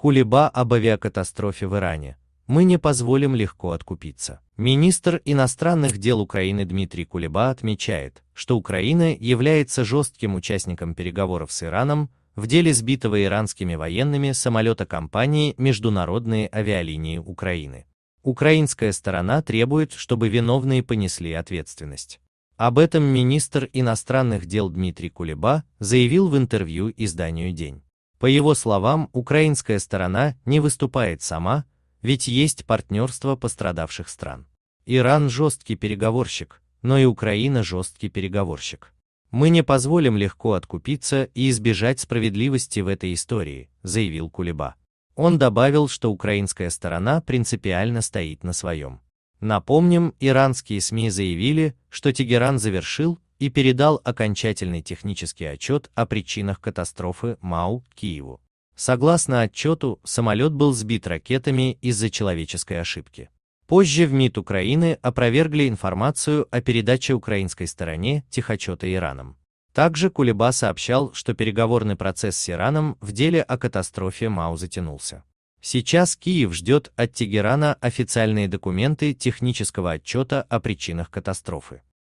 Кулиба об авиакатастрофе в Иране. Мы не позволим легко откупиться. Министр иностранных дел Украины Дмитрий Кулеба отмечает, что Украина является жестким участником переговоров с Ираном в деле сбитого иранскими военными самолета компании Международные авиалинии Украины. Украинская сторона требует, чтобы виновные понесли ответственность. Об этом министр иностранных дел Дмитрий Кулеба заявил в интервью изданию «День». По его словам, украинская сторона не выступает сама, ведь есть партнерство пострадавших стран. Иран жесткий переговорщик, но и Украина жесткий переговорщик. Мы не позволим легко откупиться и избежать справедливости в этой истории, заявил Кулеба. Он добавил, что украинская сторона принципиально стоит на своем. Напомним, иранские СМИ заявили, что Тегеран завершил и передал окончательный технический отчет о причинах катастрофы МАУ Киеву. Согласно отчету, самолет был сбит ракетами из-за человеческой ошибки. Позже в МИД Украины опровергли информацию о передаче украинской стороне техочета Ираном. Также Кулеба сообщал, что переговорный процесс с Ираном в деле о катастрофе МАУ затянулся. Сейчас Киев ждет от Тегерана официальные документы технического отчета о причинах катастрофы.